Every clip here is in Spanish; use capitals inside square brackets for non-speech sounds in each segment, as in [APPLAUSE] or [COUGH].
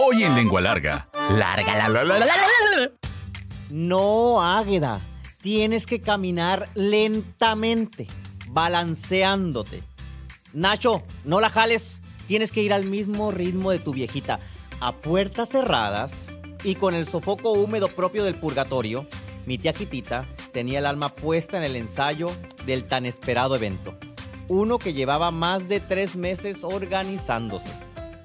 Hoy en Lengua Larga. Larga, la, la, No, Águeda. Tienes que caminar lentamente, balanceándote. Nacho, no la jales. Tienes que ir al mismo ritmo de tu viejita. A puertas cerradas y con el sofoco húmedo propio del purgatorio, mi tía Quitita tenía el alma puesta en el ensayo del tan esperado evento. Uno que llevaba más de tres meses organizándose.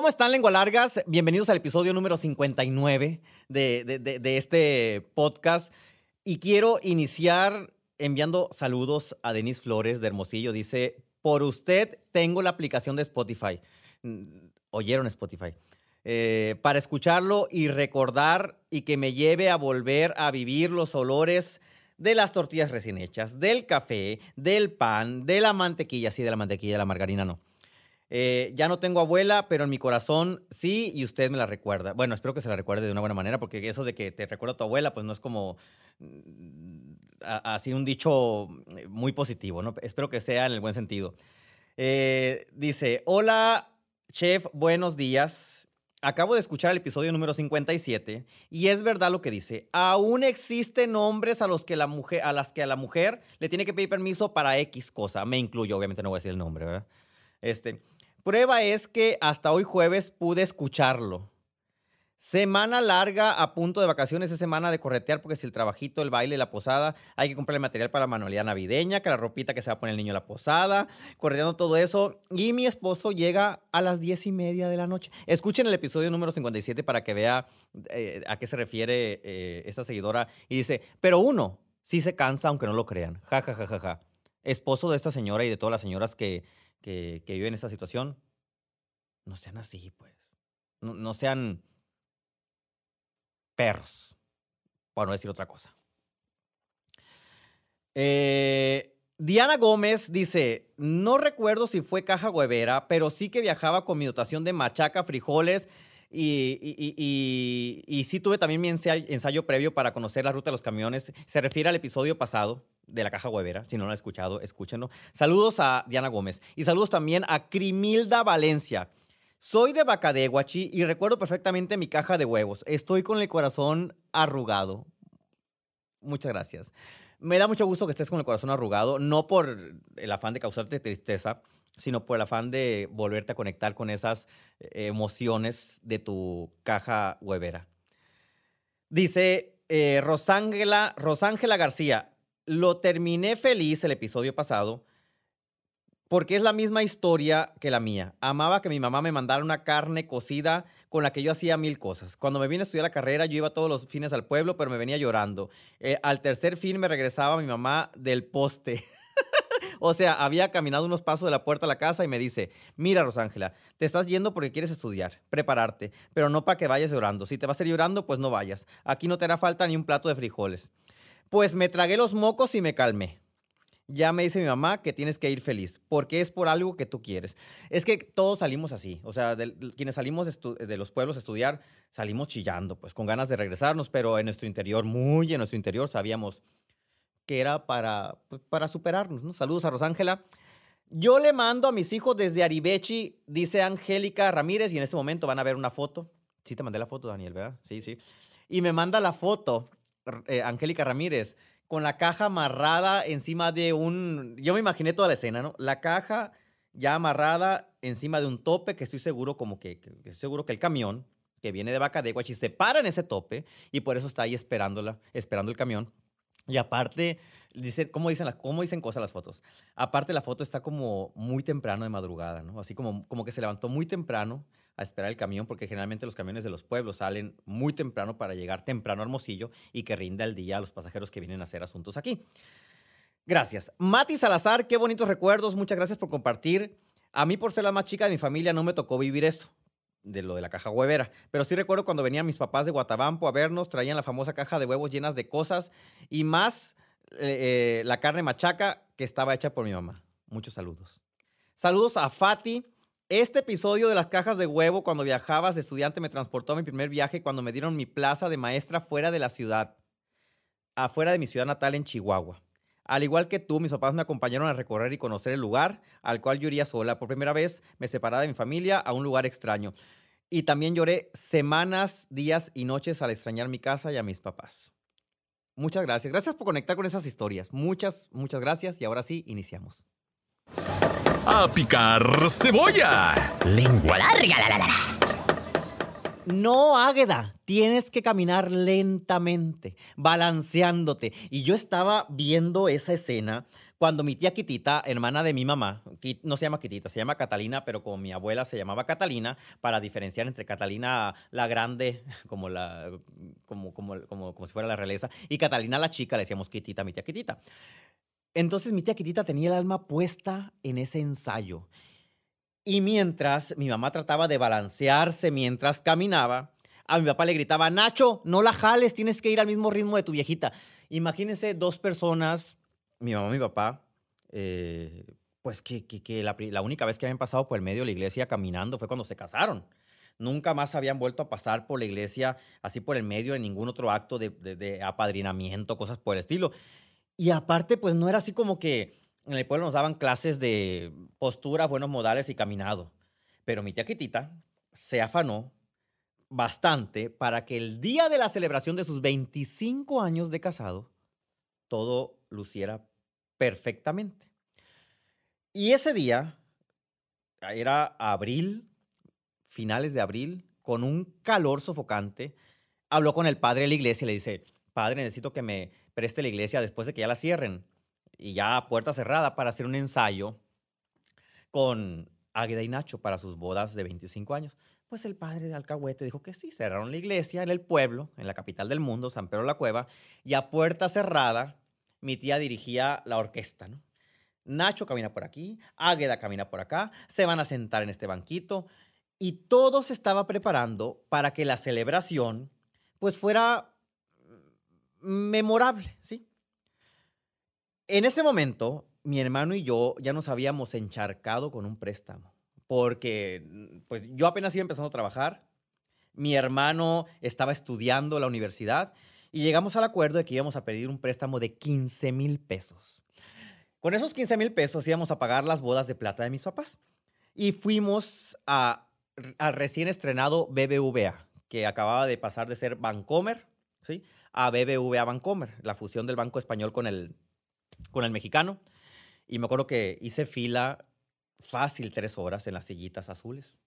¿Cómo están, lengua largas? Bienvenidos al episodio número 59 de, este podcast. Y quiero iniciar enviando saludos a Denise Flores de Hermosillo. Dice, por usted tengo la aplicación de Spotify. Mm, Oyeron Spotify. Eh, para escucharlo y recordar y que me lleve a volver a vivir los olores de las tortillas recién hechas, del café, del pan, de la mantequilla, sí, de la mantequilla, de la margarina, no eh, ya no tengo abuela, pero en mi corazón sí, y usted me la recuerda. Bueno, espero que se la recuerde de una buena manera, porque eso de que te recuerda a tu abuela, pues no es como mm, así un dicho muy positivo, ¿no? Espero que sea en el buen sentido. Eh, dice, hola, chef, buenos días. Acabo de escuchar el episodio número 57 y es verdad lo que dice. Aún existen hombres a los que la mujer, a las que a la mujer le tiene que pedir permiso para X cosa. Me incluyo, obviamente no voy a decir el nombre, ¿verdad? Este, Prueba es que hasta hoy jueves pude escucharlo. Semana larga a punto de vacaciones, es semana de corretear porque si el trabajito, el baile, la posada, hay que comprar el material para la manualidad navideña, que la ropita que se va a poner el niño en la posada, correteando todo eso. Y mi esposo llega a las diez y media de la noche. Escuchen el episodio número 57 para que vea eh, a qué se refiere eh, esta seguidora. Y dice, pero uno, sí se cansa aunque no lo crean. Ja, ja, ja, ja, ja. Esposo de esta señora y de todas las señoras que que, que viven esa situación, no sean así, pues. No, sean perros, para no decir otra cosa. Eh, Diana Gómez dice, no recuerdo si fue caja huevera, pero sí que viajaba con mi dotación de machaca, frijoles, y, sí tuve también mi ensayo, ensayo, previo para conocer la ruta de los camiones. Se refiere al episodio pasado de la caja huevera. Si no lo han escuchado, escúchenlo. Saludos a Diana Gómez y saludos también a Crimilda Valencia. Soy de Bacadeguachi y recuerdo perfectamente mi caja de huevos. Estoy con el corazón arrugado. Muchas gracias. Me da mucho gusto que estés con el corazón arrugado, no por el afán de causarte tristeza, sino por el afán de volverte a conectar con esas eh, emociones de tu caja huevera. Dice eh, Rosángela, García, lo terminé feliz el episodio pasado porque es la misma historia que la mía. Amaba que mi mamá me mandara una carne cocida con la que yo hacía mil cosas. Cuando me vine a estudiar la carrera, yo iba todos los fines al pueblo, pero me venía llorando. Eh, al tercer fin me regresaba mi mamá del poste. [LAUGHS] O sea, había caminado unos pasos de la puerta a la casa y me dice, mira Rosángela, te estás yendo porque quieres estudiar, prepararte, pero no para que vayas llorando. Si te vas a ir llorando, pues no vayas. Aquí no te hará falta ni un plato de frijoles. Pues me tragué los mocos y me calmé. Ya me dice mi mamá que tienes que ir feliz, porque es por algo que tú quieres. Es que todos salimos así, o sea, quienes salimos de los pueblos a estudiar, salimos chillando, pues con ganas de regresarnos, pero en nuestro interior, muy en nuestro interior, sabíamos, que era para, pues, para superarnos. ¿no? Saludos a Rosángela. Yo le mando a mis hijos desde Aribechi, dice Angélica Ramírez, y en este momento van a ver una foto. Sí, te mandé la foto, Daniel, ¿verdad? Sí, sí. Y me manda la foto, eh, Angélica Ramírez, con la caja amarrada encima de un... Yo me imaginé toda la escena, ¿no? La caja ya amarrada encima de un tope que estoy seguro como que, seguro que el camión que viene de Vaca de se para en ese tope y por eso está ahí esperándola, esperando el camión. Y aparte, dice, ¿cómo, dicen dicen cosas las fotos? Aparte, la foto está como muy temprano de madrugada, ¿no? Así como, como que se levantó muy temprano a esperar el camión, porque generalmente los camiones de los pueblos salen muy temprano para llegar temprano a Hermosillo y que rinda el día a los pasajeros que vienen a hacer asuntos aquí. Gracias. Mati Salazar, qué bonitos recuerdos. Muchas gracias por compartir. A mí, por ser la más chica de mi familia, no me tocó vivir esto de lo de la caja huevera. Pero sí recuerdo cuando venían mis papás de Guatabampo a vernos, traían la famosa caja de huevos llenas de cosas y más eh, eh, la carne machaca que estaba hecha por mi mamá. Muchos saludos. Saludos a Fati. Este episodio de las cajas de huevo cuando viajabas de estudiante me transportó a mi primer viaje cuando me dieron mi plaza de maestra fuera de la ciudad, afuera de mi ciudad natal en Chihuahua. Al igual que tú, mis papás me acompañaron a recorrer y conocer el lugar al cual yo iría sola. Por primera vez me separaba de mi familia a un lugar extraño. Y también lloré semanas, días y noches al extrañar mi casa y a mis papás. Muchas gracias. Gracias por conectar con esas historias. Muchas, muchas gracias. Y ahora sí, iniciamos. A picar cebolla. Lengua larga, la, la, la. No, Águeda, tienes que caminar lentamente, balanceándote. Y yo estaba viendo esa escena cuando mi tía Quitita, hermana de mi mamá, no se llama Quitita, se llama Catalina, pero con mi abuela se llamaba Catalina, para diferenciar entre Catalina la grande, como, la, como, como, como, como si fuera la realeza, y Catalina la chica, le decíamos Quitita, mi tía Quitita. Entonces mi tía Quitita tenía el alma puesta en ese ensayo y mientras mi mamá trataba de balancearse mientras caminaba, a mi papá le gritaba, Nacho, no la jales, tienes que ir al mismo ritmo de tu viejita. Imagínense dos personas, mi mamá y mi papá, eh, pues que, que, la, única vez que habían pasado por el medio de la iglesia caminando fue cuando se casaron. Nunca más habían vuelto a pasar por la iglesia así por el medio en ningún otro acto de apadrinamiento, cosas por el estilo. Y aparte, pues no era así como que en el pueblo nos daban clases de postura, buenos modales y caminado. Pero mi tía Quitita se afanó bastante para que el día de la celebración de sus 25 años de casado, todo luciera perfectamente. Y ese día era abril, finales de abril, con un calor sofocante. Habló con el padre de la iglesia y le dice, padre, necesito que me preste la iglesia después de que ya la cierren y ya a puerta cerrada para hacer un ensayo con Águeda y Nacho para sus bodas de 25 años. Pues el padre de Alcahuete dijo que sí, cerraron la iglesia en el pueblo, en la capital del mundo, San Pedro la Cueva, y a puerta cerrada mi tía dirigía la orquesta, ¿no? Nacho camina por aquí, Águeda camina por acá, se van a sentar en este banquito y todo se estaba preparando para que la celebración pues fuera mm, memorable, ¿sí? En ese momento, mi hermano y yo ya nos habíamos encharcado con un préstamo, porque mm, pues yo apenas iba empezando a trabajar, mi hermano estaba estudiando la universidad y llegamos al acuerdo de que íbamos a pedir un préstamo de 15 mil pesos. Con esos 15 mil pesos íbamos a pagar las bodas de plata de mis papás y fuimos a, al recién estrenado BBVA, que acababa de pasar de ser Bancomer, ¿sí? A BBVA Bancomer, la fusión del Banco Español con el con el mexicano. Y me acuerdo que hice fila fácil tres horas en las sillitas azules,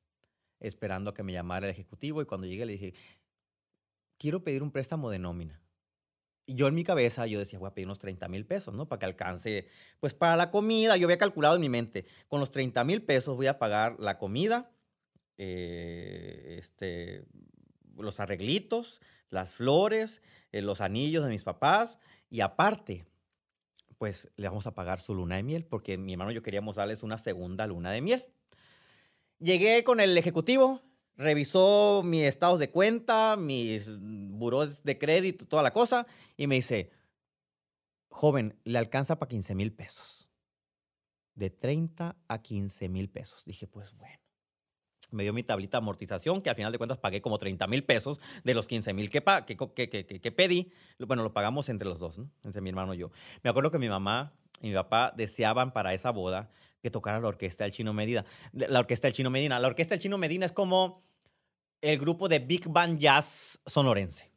esperando a que me llamara el ejecutivo. Y cuando llegué le dije, quiero pedir un préstamo de nómina. Y yo en mi cabeza, yo decía, voy a pedir unos 30 mil pesos, ¿no? Para que alcance, pues para la comida. Yo había calculado en mi mente, con los 30 mil pesos voy a pagar la comida, eh, este, los arreglitos, las flores, eh, los anillos de mis papás. Y aparte, pues le vamos a pagar su luna de miel, porque mi hermano y yo queríamos darles una segunda luna de miel. Llegué con el ejecutivo, revisó mis estados de cuenta, mis buros de crédito, toda la cosa, y me dice, joven, le alcanza para 15 mil pesos. De 30 a 15 mil pesos. Dije, pues bueno me dio mi tablita de amortización, que al final de cuentas pagué como 30 mil pesos de los 15 mil que, que, que, que, pedí. Bueno, lo pagamos entre los dos, entre mi hermano y yo. Me acuerdo que mi mamá y mi papá deseaban para esa boda que tocara la orquesta del Chino Medina. La orquesta del Chino Medina. La orquesta del Chino Medina es como el grupo de Big Band Jazz sonorense.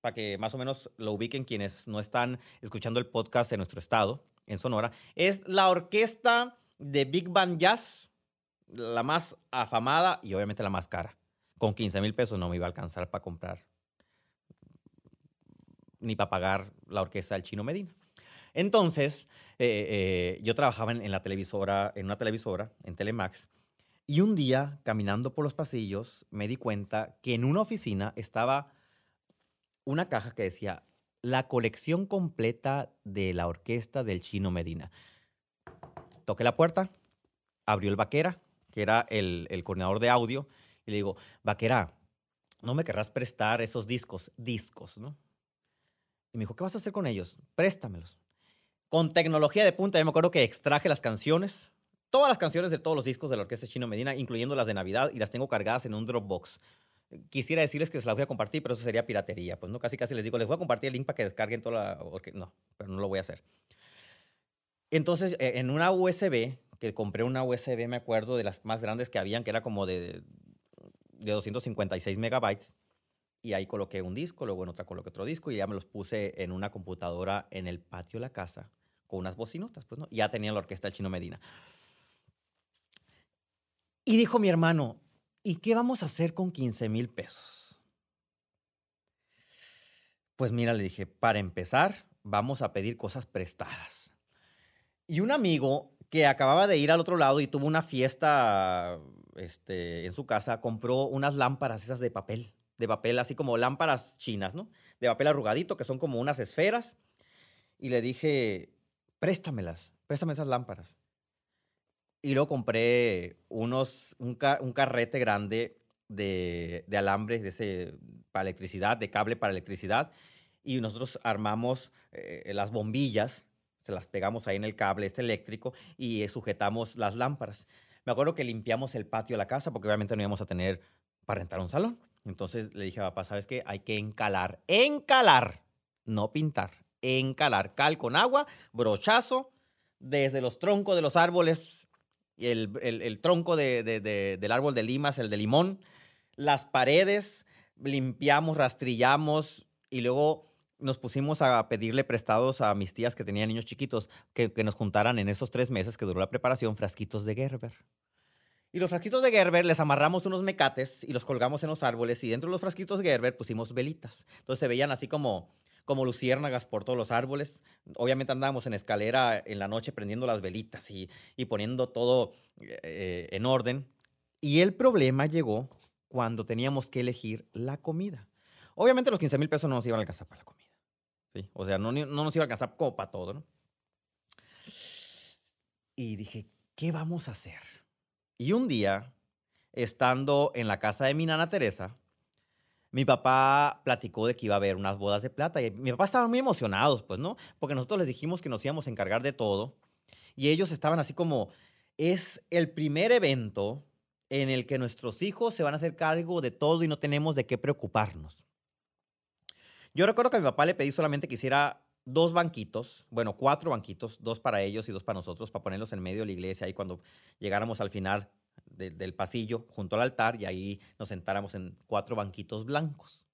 Para que más o menos lo ubiquen quienes no están escuchando el podcast en nuestro estado, en Sonora. Es la orquesta de Big Band Jazz la más afamada y obviamente la más cara. Con 15 mil pesos no me iba a alcanzar para comprar ni para pagar la orquesta del Chino Medina. Entonces, eh, eh, yo trabajaba en, la televisora, en una televisora, en Telemax, y un día, caminando por los pasillos, me di cuenta que en una oficina estaba una caja que decía la colección completa de la orquesta del Chino Medina. Toqué la puerta, abrió el vaquera, que era el, coordinador de audio, y le digo, vaquera, no me querrás prestar esos discos, discos, ¿no? Y me dijo, ¿qué vas a hacer con ellos? Préstamelos. Con tecnología de punta, yo me acuerdo que extraje las canciones, todas las canciones de todos los discos de la Orquesta Chino Medina, incluyendo las de Navidad, y las tengo cargadas en un Dropbox. Quisiera decirles que se las voy a compartir, pero eso sería piratería. Pues no, casi casi les digo, les voy a compartir el link para que descarguen toda la... No, pero no lo voy a hacer. Entonces, e-, en una USB que compré una USB, me acuerdo, de las más grandes que habían, que era como de, de 256 megabytes. Y ahí coloqué un disco, luego en otra coloqué otro disco y ya me los puse en una computadora en el patio de la casa con unas bocinotas, pues no. Ya tenía la orquesta del Chino Medina. Y dijo mi hermano, ¿y qué vamos a hacer con 15 mil pesos? Pues mira, le dije, para empezar, vamos a pedir cosas prestadas. Y un amigo que acababa de ir al otro lado y tuvo una fiesta este, en su casa, compró unas lámparas esas de papel, de papel así como lámparas chinas, ¿no? De papel arrugadito, que son como unas esferas. Y le dije, préstamelas, préstame esas lámparas. Y luego compré unos, un, carrete grande de, de alambres de para electricidad, de cable para electricidad. Y nosotros armamos eh, las bombillas se las pegamos ahí en el cable, este eléctrico, y eh, sujetamos las lámparas. Me acuerdo que limpiamos el patio de la casa porque obviamente no íbamos a tener para rentar un salón. Entonces le dije a papá, ¿sabes qué? Hay que encalar, encalar, no pintar, encalar. Cal con agua, brochazo, desde los troncos de los árboles, el, el, tronco del árbol de limas, el de limón, las paredes, limpiamos, rastrillamos y luego nos pusimos a pedirle prestados a mis tías que tenían niños chiquitos que, nos juntaran en esos tres meses que duró la preparación frasquitos de Gerber. Y los frasquitos de Gerber les amarramos unos mecates y los colgamos en los árboles y dentro de los frasquitos de Gerber pusimos velitas. Entonces se veían así como como luciérnagas por todos los árboles. Obviamente andábamos en escalera en la noche prendiendo las velitas y, poniendo todo eh, en orden. Y el problema llegó cuando teníamos que elegir la comida. Obviamente los 15 mil pesos no nos iban a alcanzar para la comida o sea, no, no nos iba a alcanzar copa todo, ¿no? Y dije, ¿qué vamos a hacer? Y un día, estando en la casa de mi nana Teresa, mi papá platicó de que iba a haber unas bodas de plata y mi papá estaba muy emocionado, pues, ¿no? Porque nosotros les dijimos que nos íbamos a encargar de todo y ellos estaban así como, es el primer evento en el que nuestros hijos se van a hacer cargo de todo y no tenemos de qué preocuparnos. Yo recuerdo que a mi papá le pedí solamente que hiciera dos banquitos, bueno, cuatro banquitos, dos para ellos y dos para nosotros, para ponerlos en medio de la iglesia y cuando llegáramos al final del pasillo, junto al altar, y ahí nos sentáramos en cuatro banquitos blancos.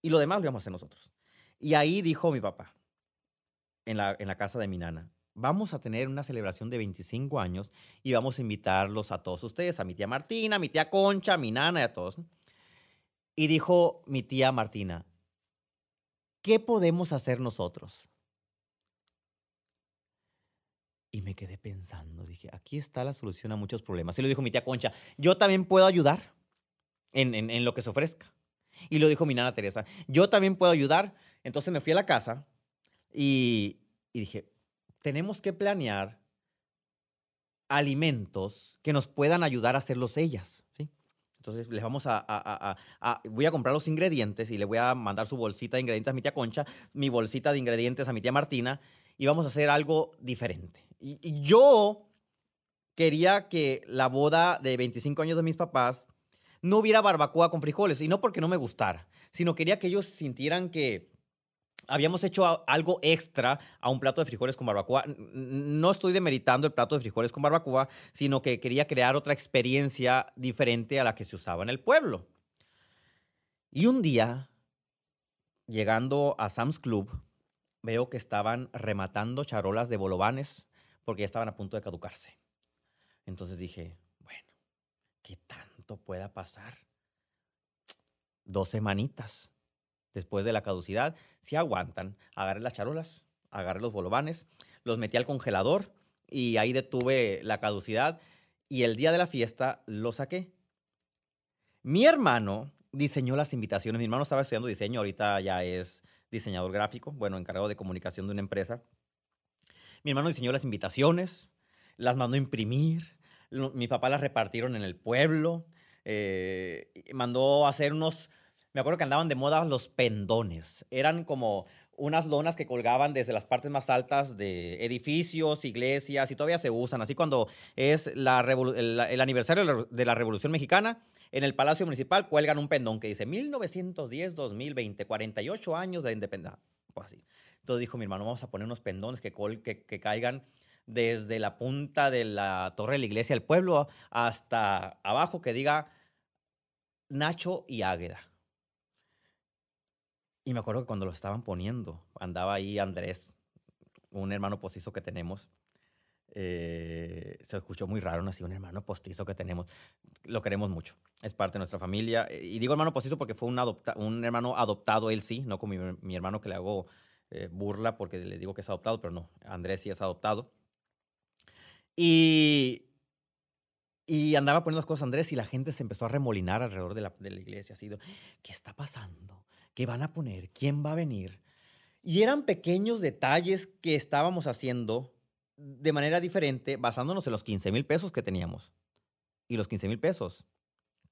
Y lo demás lo íbamos a hacer nosotros. Y ahí dijo mi papá, en la, en la casa de mi nana, vamos a tener una celebración de 25 años y vamos a invitarlos a todos ustedes, a mi tía Martina, a mi tía Concha, a mi nana y a todos. Y dijo mi tía Martina, ¿qué podemos hacer nosotros? Y me quedé pensando, dije, aquí está la solución a muchos problemas. Y lo dijo mi tía Concha, yo también puedo ayudar en, lo que se ofrezca. Y lo dijo mi nana Teresa, yo también puedo ayudar. Entonces me fui a la casa y, y dije, tenemos que planear alimentos que nos puedan ayudar a hacerlos ellas, ¿sí? Entonces les vamos a, voy a comprar los ingredientes y le voy a mandar su bolsita de ingredientes a mi tía Concha, mi bolsita de ingredientes a mi tía Martina y vamos a hacer algo diferente. Y, yo quería que la boda de 25 años de mis papás no hubiera barbacoa con frijoles y no porque no me gustara, sino quería que ellos sintieran que habíamos hecho algo extra a un plato de frijoles con barbacoa. No estoy demeritando el plato de frijoles con barbacoa, sino que quería crear otra experiencia diferente a la que se usaba en el pueblo. Y un día, llegando a Sam's Club, veo que estaban rematando charolas de bolovanes porque ya estaban a punto de caducarse. Entonces dije, bueno, ¿qué tanto pueda pasar? Dos semanitas después de la caducidad, si aguantan, agarré las charolas, agarré los bolovanes, los metí al congelador y ahí detuve la caducidad y el día de la fiesta los saqué. Mi hermano diseñó las invitaciones, mi hermano estaba estudiando diseño, ahorita ya es diseñador gráfico, bueno, encargado de comunicación de una empresa. Mi hermano diseñó las invitaciones, las mandó imprimir, mi papá las repartieron en el pueblo, eh, mandó a hacer unos me acuerdo que andaban de moda los pendones. Eran como unas lonas que colgaban desde las partes más altas de edificios, iglesias, y todavía se usan. Así cuando es el, aniversario de la Revolución Mexicana, en el Palacio Municipal cuelgan un pendón que dice 1910-2020, 48 años de la independencia. así. Entonces dijo mi hermano, vamos a poner unos pendones que caigan desde la punta de la torre de la iglesia del pueblo hasta abajo que diga Nacho y Águeda. Y me acuerdo que cuando lo estaban poniendo, andaba ahí Andrés, un hermano postizo que tenemos. Eh, se escuchó muy raro, ¿no? Así, un hermano postizo que tenemos. Lo queremos mucho. Es parte de nuestra familia. Y digo hermano postizo porque fue un, adopta un hermano adoptado, él sí, no como mi, hermano que le hago eh, burla porque le digo que es adoptado, pero no. Andrés sí es adoptado. Y, y andaba poniendo las cosas Andrés y la gente se empezó a remolinar alrededor de la, de la iglesia. Así, ¿qué está pasando? ¿Qué van a poner? ¿Quién va a venir? Y eran pequeños detalles que estábamos haciendo de manera diferente basándonos en los 15 mil pesos que teníamos. Y los 15 mil pesos,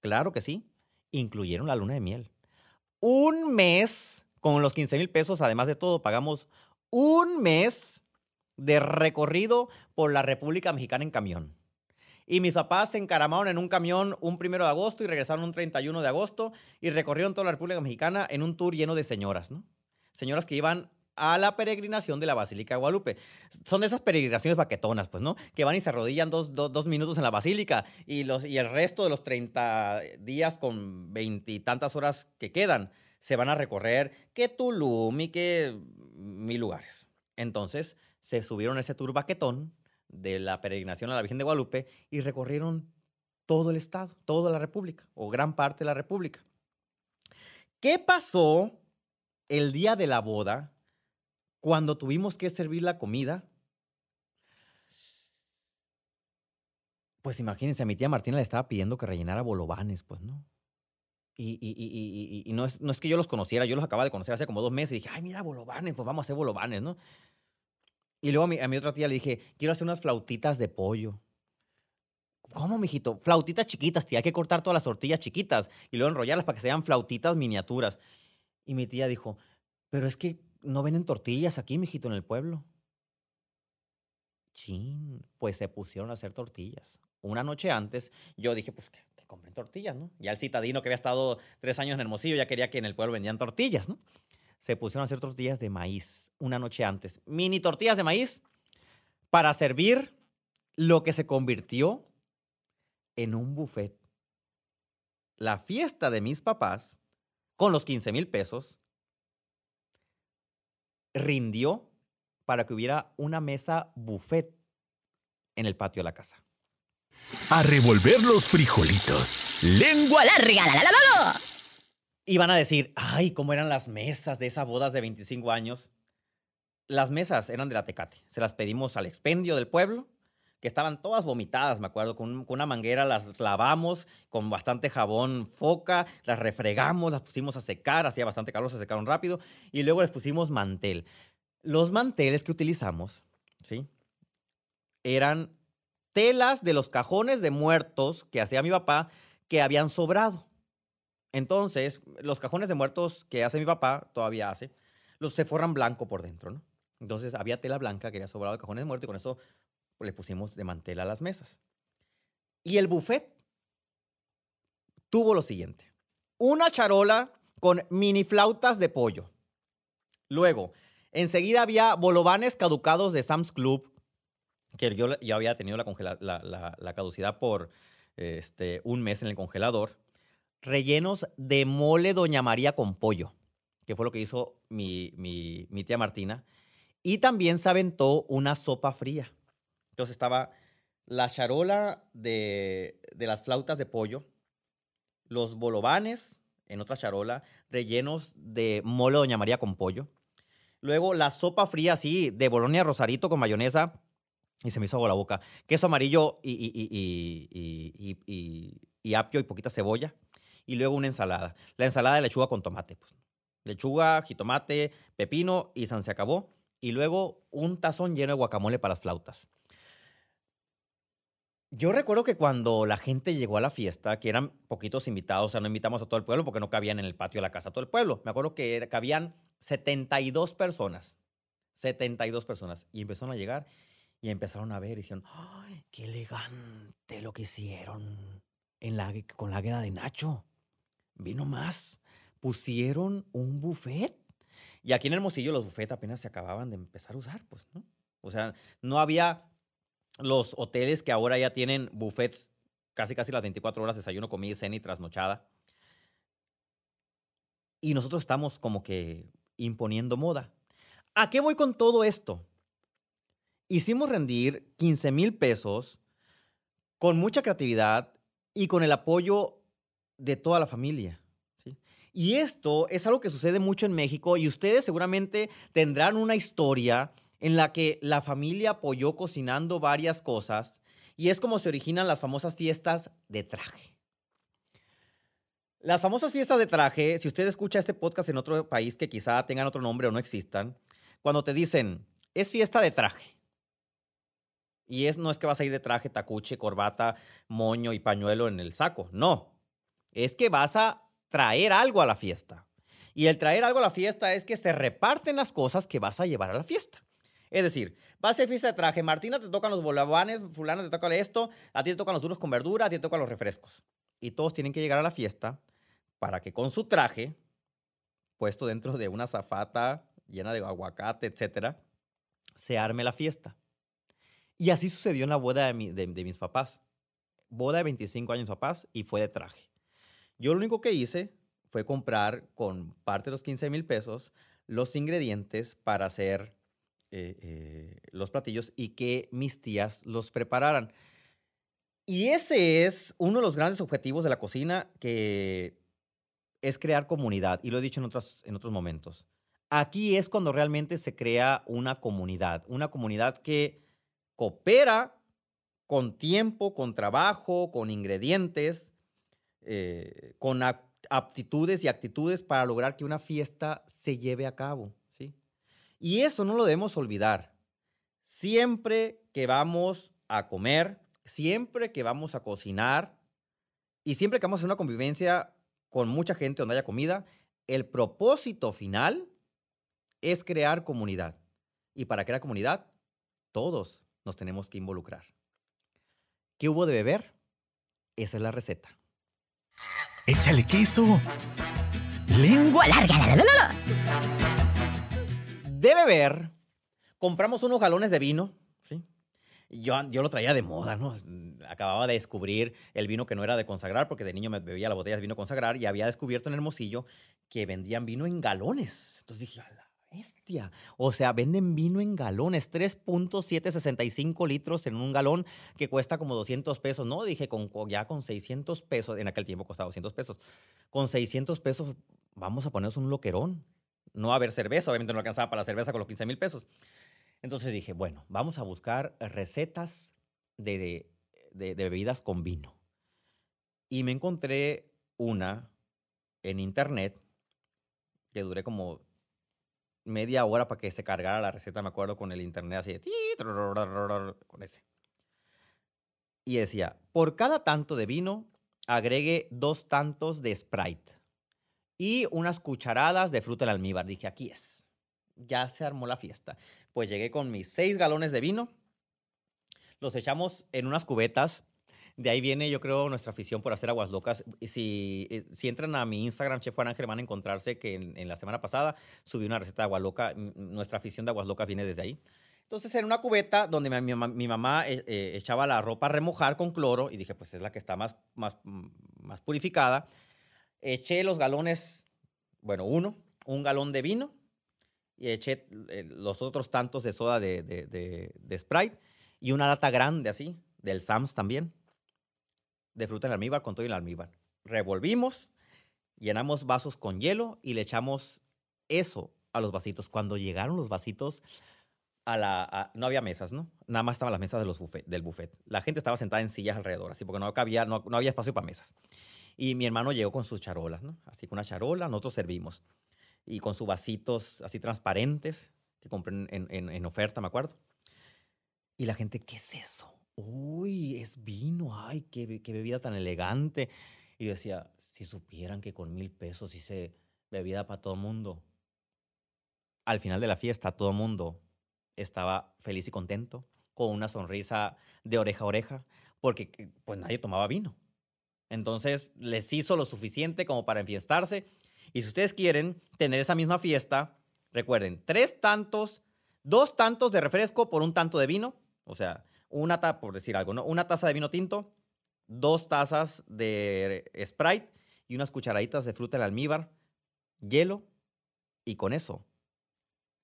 claro que sí, incluyeron la luna de miel. Un mes, con los 15 mil pesos, además de todo, pagamos un mes de recorrido por la República Mexicana en camión y mis papás se encaramaron en un camión un primero de agosto y regresaron un 31 de agosto y recorrieron toda la República Mexicana en un tour lleno de señoras, ¿no? Señoras que iban a la peregrinación de la Basílica de Guadalupe. Son de esas peregrinaciones baquetonas, pues, ¿no? Que van y se arrodillan dos, minutos en la Basílica y, los, y el resto de los 30 días con veintitantas horas que quedan se van a recorrer que Tulum y que mil lugares. Entonces se subieron a ese tour baquetón de la peregrinación a la Virgen de Guadalupe y recorrieron todo el estado, toda la República o gran parte de la República. ¿Qué pasó el día de la boda cuando tuvimos que servir la comida? Pues imagínense, a mi tía Martina le estaba pidiendo que rellenara bolobanes, pues, ¿no? Y, no, es, que yo los conociera, yo los acababa de conocer hace como dos meses y dije, ay, mira, bolobanes, pues vamos a hacer bolobanes, ¿no? Y luego a mi, otra tía le dije, quiero hacer unas flautitas de pollo. ¿Cómo, mijito? Flautitas chiquitas, tía. Hay que cortar todas las tortillas chiquitas y luego enrollarlas para que sean flautitas miniaturas. Y mi tía dijo, pero es que no venden tortillas aquí, mijito, en el pueblo. Chin, pues se pusieron a hacer tortillas. Una noche antes, yo dije, pues que, compren tortillas, ¿no? Ya el citadino que había estado tres años en Hermosillo ya quería que en el pueblo vendían tortillas, ¿no? se pusieron a hacer tortillas de maíz una noche antes. Mini tortillas de maíz para servir lo que se convirtió en un buffet. La fiesta de mis papás, con los 15 mil pesos, rindió para que hubiera una mesa buffet en el patio de la casa. A revolver los frijolitos. Lengua larga. La, la, la, y van a decir, ay, cómo eran las mesas de esas bodas de 25 años. Las mesas eran de la Tecate. Se las pedimos al expendio del pueblo, que estaban todas vomitadas, me acuerdo, con, una manguera las lavamos con bastante jabón foca, las refregamos, las pusimos a secar, hacía bastante calor, se secaron rápido, y luego les pusimos mantel. Los manteles que utilizamos, ¿sí? Eran telas de los cajones de muertos que hacía mi papá que habían sobrado. Entonces, los cajones de muertos que hace mi papá, todavía hace, los se forran blanco por dentro, ¿no? Entonces había tela blanca que había sobrado de cajones de muertos y con eso le pusimos de mantela a las mesas. Y el buffet tuvo lo siguiente. Una charola con mini flautas de pollo. Luego, enseguida había bolovanes caducados de Sam's Club, que yo ya había tenido la, caducidad por este, un mes en el congelador rellenos de mole Doña María con pollo, que fue lo que hizo mi, mi, tía Martina. Y también se aventó una sopa fría. Entonces estaba la charola de, las flautas de pollo, los bolovanes en otra charola, rellenos de mole Doña María con pollo. Luego la sopa fría así, de bolonia rosarito con mayonesa, y se me hizo agua la boca. Queso amarillo y apio y poquita cebolla y luego una ensalada. La ensalada de lechuga con tomate. Pues. Lechuga, jitomate, pepino y se acabó. Y luego un tazón lleno de guacamole para las flautas. Yo recuerdo que cuando la gente llegó a la fiesta, que eran poquitos invitados, o sea, no invitamos a todo el pueblo porque no cabían en el patio de la casa todo el pueblo. Me acuerdo que cabían 72 personas. 72 personas. Y empezaron a llegar y empezaron a ver y dijeron, ¡ay, qué elegante lo que hicieron en la, con la gueda de Nacho! Vino más, pusieron un buffet. Y aquí en Hermosillo los buffets apenas se acababan de empezar a usar, pues, ¿no? O sea, no había los hoteles que ahora ya tienen buffets casi casi las 24 horas, desayuno, comida, cena y trasnochada. Y nosotros estamos como que imponiendo moda. ¿A qué voy con todo esto? Hicimos rendir 15 mil pesos con mucha creatividad y con el apoyo de toda la familia. Y esto es algo que sucede mucho en México y ustedes seguramente tendrán una historia en la que la familia apoyó cocinando varias cosas y es como se originan las famosas fiestas de traje. Las famosas fiestas de traje, si usted escucha este podcast en otro país que quizá tengan otro nombre o no existan, cuando te dicen, es fiesta de traje. Y es, no es que vas a ir de traje, tacuche, corbata, moño y pañuelo en el saco. No, es que vas a traer algo a la fiesta. Y el traer algo a la fiesta es que se reparten las cosas que vas a llevar a la fiesta. Es decir, vas a ser fiesta de traje. Martina te tocan los bolabanes, fulana te toca esto, a ti te tocan los duros con verdura, a ti te tocan los refrescos. Y todos tienen que llegar a la fiesta para que con su traje, puesto dentro de una zafata llena de aguacate, etcétera, se arme la fiesta. Y así sucedió en la boda de, de mis papás. Boda de 25 años papás y fue de traje. Yo lo único que hice fue comprar con parte de los 15 mil pesos los ingredientes para hacer eh, eh, los platillos y que mis tías los prepararan. Y ese es uno de los grandes objetivos de la cocina, que es crear comunidad, y lo he dicho en otros, en otros momentos. Aquí es cuando realmente se crea una comunidad, una comunidad que coopera con tiempo, con trabajo, con ingredientes, eh, con aptitudes y actitudes para lograr que una fiesta se lleve a cabo. ¿sí? Y eso no lo debemos olvidar. Siempre que vamos a comer, siempre que vamos a cocinar y siempre que vamos a una convivencia con mucha gente donde haya comida, el propósito final es crear comunidad. Y para crear comunidad, todos nos tenemos que involucrar. ¿Qué hubo de beber? Esa es la receta. Échale queso. Lengua larga. La, la, de beber, compramos unos galones de vino. ¿sí? Yo, yo lo traía de moda, ¿no? Acababa de descubrir el vino que no era de consagrar, porque de niño me bebía las botellas de vino consagrar y había descubierto en Hermosillo que vendían vino en galones. Entonces dije, ala ¡Hestia! O sea, venden vino en galones, 3.765 litros en un galón que cuesta como 200 pesos. No, dije, con, ya con 600 pesos, en aquel tiempo costaba 200 pesos. Con 600 pesos vamos a ponernos un loquerón. No haber cerveza, obviamente no alcanzaba para la cerveza con los 15 mil pesos. Entonces dije, bueno, vamos a buscar recetas de, de bebidas con vino. Y me encontré una en internet que duré como media hora para que se cargara la receta, me acuerdo, con el internet así de... Con ese. Y decía, por cada tanto de vino, agregue dos tantos de Sprite y unas cucharadas de fruta en almíbar. Dije, aquí es. Ya se armó la fiesta. Pues llegué con mis seis galones de vino, los echamos en unas cubetas de ahí viene, yo creo, nuestra afición por hacer aguas locas. Si, eh, si entran a mi Instagram, Chef Juan Ángel, van a encontrarse que en, la semana pasada subí una receta de agua loca. Nuestra afición de aguas locas viene desde ahí. Entonces en una cubeta donde mi, mamá eh, eh, echaba la ropa a remojar con cloro y dije, pues es la que está más, más, más purificada. Eché los galones, bueno, uno, un galón de vino y eché los otros tantos de soda de, de Sprite y una lata grande así, del Sams también de fruta en almíbar con todo el almíbar. Revolvimos, llenamos vasos con hielo y le echamos eso a los vasitos. Cuando llegaron los vasitos a la... no había mesas, ¿no? Nada más estaban las mesas de del buffet. La gente estaba sentada en sillas alrededor, así porque no, no, había espacio para mesas. Y mi hermano llegó con sus charolas, ¿no? Así con una charola, nosotros servimos. Y con sus vasitos así transparentes que compré en, en, en oferta, me acuerdo. Y la gente, ¿qué es eso? uy, es vino, ay, qué, bebida tan elegante. Y yo decía, si supieran que con mil pesos hice bebida para todo mundo. Al final de la fiesta, todo mundo estaba feliz y contento, con una sonrisa de oreja a oreja, porque eh, pues nadie tomaba vino. Entonces les hizo lo suficiente como para enfiestarse. Y si ustedes quieren tener esa misma fiesta, recuerden, tres tantos, dos tantos de refresco por un tanto de vino. O sea, una taza, por decir algo, ¿no? Una taza de vino tinto, dos tazas de Sprite y unas cucharaditas de fruta de almíbar, hielo, y con eso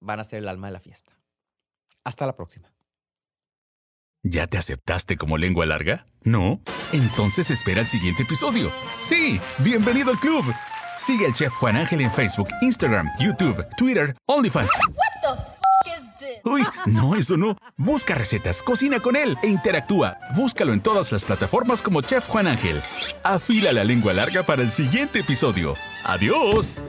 van a ser el alma de la fiesta. Hasta la próxima. ¿Ya te aceptaste como lengua larga? ¿No? Entonces espera el siguiente episodio. ¡Sí! ¡Bienvenido al club! Sigue al chef Juan Ángel en Facebook, Instagram, YouTube, Twitter, OnlyFans. Uy, no, eso no. Busca recetas, cocina con él e interactúa. Búscalo en todas las plataformas como Chef Juan Ángel. Afila la lengua larga para el siguiente episodio. ¡Adiós!